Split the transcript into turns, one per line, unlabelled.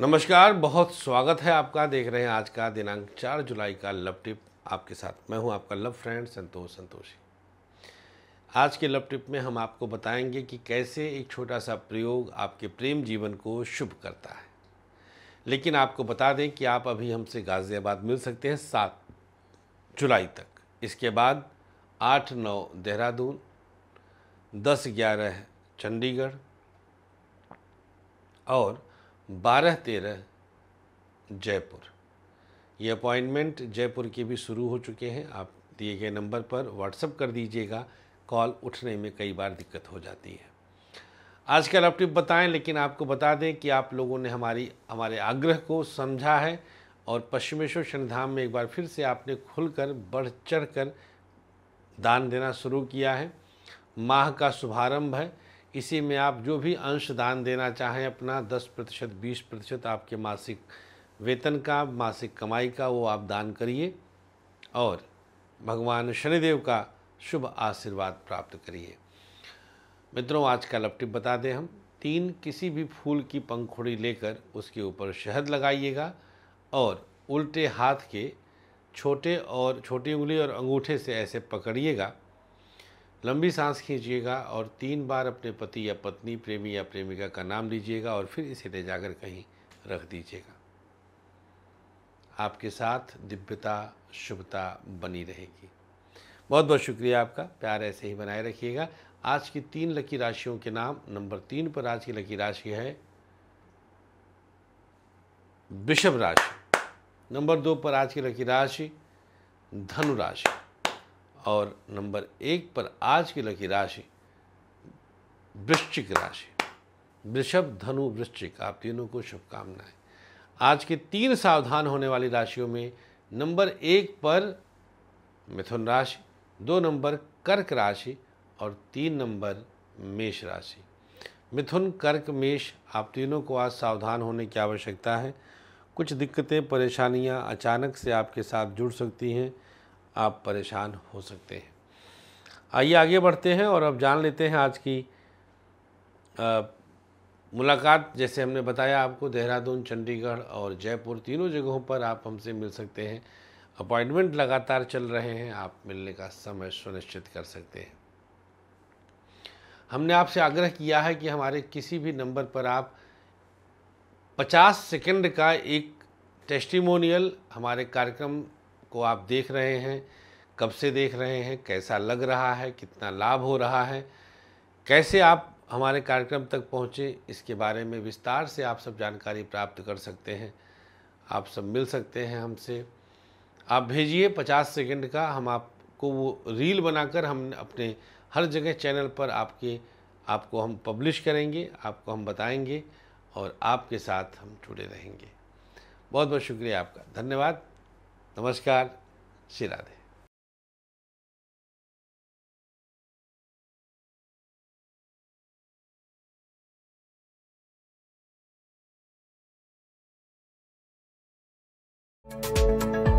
नमस्कार बहुत स्वागत है आपका देख रहे हैं आज का दिनांक चार जुलाई का लव टिप आपके साथ मैं हूं आपका लव फ्रेंड संतोष संतोषी आज के लव टिप में हम आपको बताएंगे कि कैसे एक छोटा सा प्रयोग आपके प्रेम जीवन को शुभ करता है लेकिन आपको बता दें कि आप अभी हमसे गाज़ियाबाद मिल सकते हैं सात जुलाई तक इसके बाद आठ नौ देहरादून दस ग्यारह चंडीगढ़ और बारह तेरह जयपुर ये अपॉइंटमेंट जयपुर के भी शुरू हो चुके हैं आप दिए गए नंबर पर व्हाट्सअप कर दीजिएगा कॉल उठने में कई बार दिक्कत हो जाती है आज आप टिप बताएं लेकिन आपको बता दें कि आप लोगों ने हमारी हमारे आग्रह को समझा है और पश्चिमेश्वर शनिधाम में एक बार फिर से आपने खुलकर बढ़ चढ़ कर दान देना शुरू किया है माह का शुभारंभ है इसी में आप जो भी अंश दान देना चाहें अपना दस प्रतिशत बीस प्रतिशत आपके मासिक वेतन का मासिक कमाई का वो आप दान करिए और भगवान शनिदेव का शुभ आशीर्वाद प्राप्त करिए मित्रों आज का लपटिप बता दें हम तीन किसी भी फूल की पंखुड़ी लेकर उसके ऊपर शहद लगाइएगा और उल्टे हाथ के छोटे और छोटी उंगली और अंगूठे से ऐसे पकड़िएगा लंबी सांस खींचिएगा और तीन बार अपने पति या पत्नी प्रेमी या प्रेमिका का नाम लीजिएगा और फिर इसे ले जाकर कहीं रख दीजिएगा आपके साथ दिव्यता शुभता बनी रहेगी बहुत बहुत शुक्रिया आपका प्यार ऐसे ही बनाए रखिएगा आज की तीन लकी राशियों के नाम नंबर तीन पर आज की लकी राशि है वृषभ राशि नंबर दो पर आज की लकी राशि धनु राशि और नंबर एक पर आज की लकी राशि वृश्चिक राशि वृषभ धनु वृश्चिक आप तीनों को शुभकामनाएं आज के तीन सावधान होने वाली राशियों में नंबर एक पर मिथुन राशि दो नंबर कर्क राशि और तीन नंबर मेष राशि मिथुन कर्क मेष आप तीनों को आज सावधान होने की आवश्यकता है कुछ दिक्कतें परेशानियां अचानक से आपके साथ जुड़ सकती हैं आप परेशान हो सकते हैं आइए आगे बढ़ते हैं और अब जान लेते हैं आज की आ, मुलाकात जैसे हमने बताया आपको देहरादून चंडीगढ़ और जयपुर तीनों जगहों पर आप हमसे मिल सकते हैं अपॉइंटमेंट लगातार चल रहे हैं आप मिलने का समय सुनिश्चित कर सकते हैं हमने आपसे आग्रह किया है कि हमारे किसी भी नंबर पर आप 50 सेकंड का एक टेस्टिमोनियल हमारे कार्यक्रम को आप देख रहे हैं कब से देख रहे हैं कैसा लग रहा है कितना लाभ हो रहा है कैसे आप हमारे कार्यक्रम तक पहुँचे इसके बारे में विस्तार से आप सब जानकारी प्राप्त कर सकते हैं आप सब मिल सकते हैं हमसे आप भेजिए पचास सेकंड का हम आपको वो रील बनाकर हम अपने हर जगह चैनल पर आपके आपको हम पब्लिश करेंगे आपको हम बताएंगे और आपके साथ हम जुड़े रहेंगे बहुत बहुत शुक्रिया आपका धन्यवाद नमस्कार श्री राधे thank you